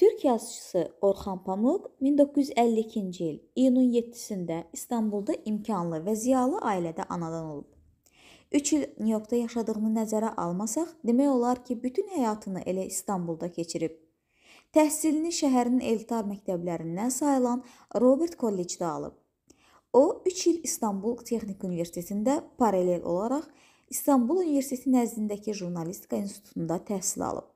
Türk yazıçısı Orxan Pamuk 1952-ci il iyunun 7-sində İstanbulda imkanlı və ziyalı ailədə anadan olub. 3 il Nyu-Yorkda yaşadığını nəzərə almasaq, demək olar ki, bütün həyatını elə İstanbulda keçirib. Təhsilini şəhərin elitar məktəblərindən sayılan Robert Kollecdə alıb. O 3 il İstanbul Texnik Universitetində paralel olaraq İstanbul Universiteti nəzdindəki jurnalistika institutunda təhsil alıb.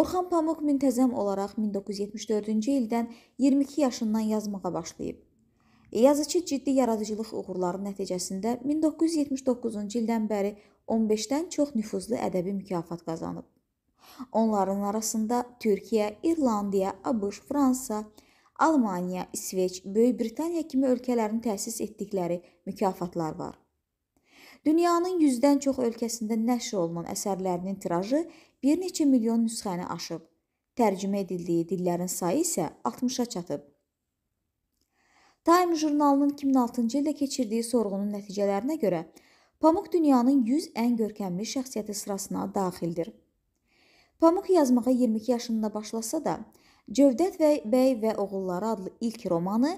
Orxan Pamuk müntəzəm olaraq 1974-cü ildən 22 yaşından yazmağa başlayıb. Yazıcı ciddi yaradıcılıq uğurları nəticəsində 1979-cu ildən bəri 15-dən çox nüfuzlu ədəbi mükafat qazanıb. Onların arasında Türkiyə, İrlandiya, ABŞ, Fransa, Almaniya, İsveç, Böyük Britaniya kimi ölkələrin təsis etdikləri mükafatlar var. Dünyanın 100-dən çox ölkəsində nəşr olunan əsərlərinin tirajı bir neçə milyon nüsxəni aşıb. Tərcümə edildiyi dillərin sayı isə 60-a çatıb. Time jurnalının 2006-cı ildə keçirdiyi sorğunun nəticələrinə görə Pamuk dünyanın 100 ən görkəmli şəxsiyyəti sırasına daxildir. Pamuk yazmağa 22 yaşında başlasa da, Cövdət bəy və oğulları adlı ilk romanı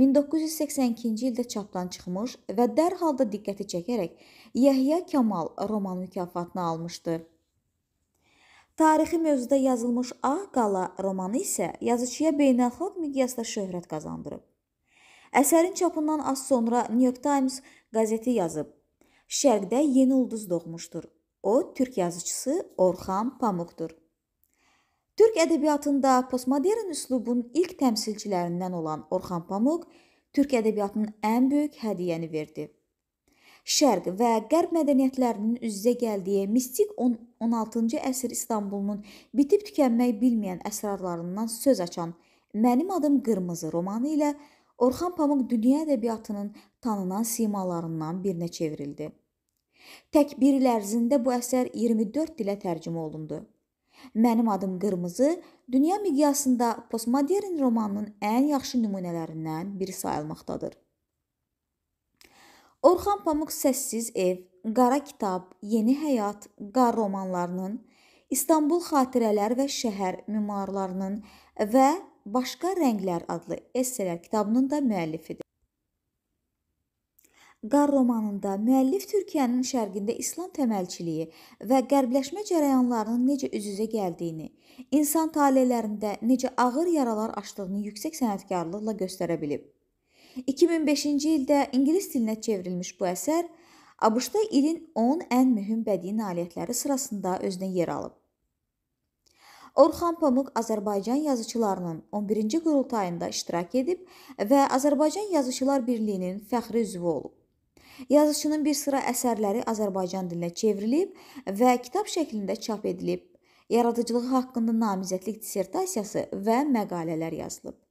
1982-ci ildə çapdan çıxmış və dərhal da diqqəti çəkərək Yəhya Kamal roman mükafatını almışdı. Tarixi mövzuda yazılmış Ağ Qala romanı isə yazıçıya beynəlxalq miqyasda şöhrət qazandırıb. Əsərin çapından az sonra New York Times qəzeti yazıb. Şərqdə yeni ulduz doğmuşdur. O türk yazıçısı Orxan Pamukdur. Türk ədəbiyyatında postmodern üslubun ilk təmsilçilərindən olan Orxan Pamuk Türk ədəbiyyatının ən böyük hədiyyəni verdi. Şərq və Qərb mədəniyyətlərinin üz-üzə gəldiyi mistik 16-cı əsr İstanbulunun bitib tükənmək bilməyən əsrarlarından söz açan Mənim adım qırmızı romanı ilə Orxan Pamuk dünya ədəbiyyatının tanınan simalarından birinə çevrildi. Tək bir il ərzində bu əsər 24 dilə tərcümə olundu. Mənim adım Qırmızı dünya miqyasında postmodern romanının ən yaxşı nümunələrindən biri sayılmaqdadır. Orxan Pamuk Səssiz ev, Qara kitab, Yeni həyat, Qar romanlarının, İstanbul xatirələr və şəhər memarlarının və başqa rənglər adlı esselər kitabının da müəllifidir. Qar romanında müəllif Türkiyənin şərqində İslam təməlçiliyi və qərbləşmə cərəyanlarının necə üz-üzə gəldiyini, insan talelərində necə ağır yaralar açdığını yüksək sənətkarlıqla göstərə bilib. 2005-ci ildə ingilis dilinə çevrilmiş bu əsər ABŞ-da ilin 10 ən mühüm bədii nailiyyətləri sırasında özünə yer alıb. Orxan Pamuk Azərbaycan yazıçılarının 11-ci qurultayında iştirak edib və Azərbaycan Yazıçılar Birliyinin fəxri üzvü olub. Yazıçının bir sıra əsərləri Azərbaycan dilinə çevrilib və kitab şəklində çap edilib. Yaradıcılığı haqqında namizədlik dissertasiyası və məqalələr yazılıb.